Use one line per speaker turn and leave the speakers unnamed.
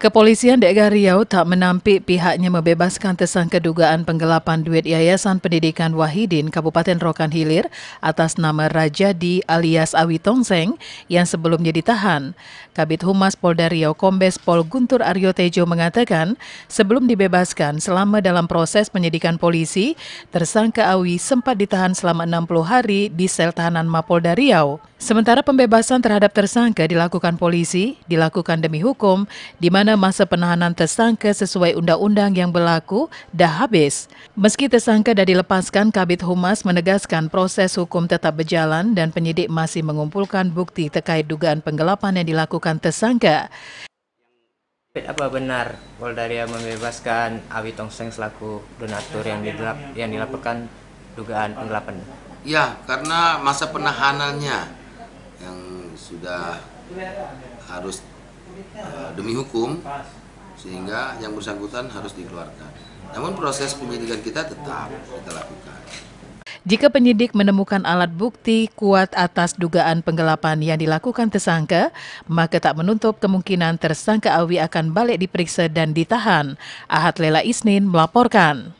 Kepolisian daerah Riau tak menampik pihaknya membebaskan tersangka dugaan penggelapan duit Yayasan Pendidikan Wahidin Kabupaten Rokan Hilir atas nama Raja Di alias Awi Tongseng yang sebelumnya ditahan. Kabit Humas Polda Riau Kombes Pol Guntur Aryo Tejo mengatakan, sebelum dibebaskan selama dalam proses penyidikan polisi, tersangka Awi sempat ditahan selama 60 hari di sel tahanan Mapolda Riau. Sementara pembebasan terhadap tersangka dilakukan polisi, dilakukan demi hukum, di mana masa penahanan tersangka sesuai undang-undang yang berlaku dah habis. Meski tersangka dah dilepaskan, Kabit Humas menegaskan proses hukum tetap berjalan dan penyidik masih mengumpulkan bukti terkait dugaan penggelapan yang dilakukan tersangka.
Apa benar Poldaria membebaskan Awi Tongseng selaku donatur yang, dilap yang dilaporkan dugaan penggelapan?
Ya, karena masa penahanannya sudah harus uh, demi hukum sehingga yang bersangkutan harus dikeluarkan. Namun proses penyidikan kita tetap kita lakukan.
Jika penyidik menemukan alat bukti kuat atas dugaan penggelapan yang dilakukan tersangka, maka tak menutup kemungkinan tersangka Awi akan balik diperiksa dan ditahan. Ahad Lela Isnin melaporkan.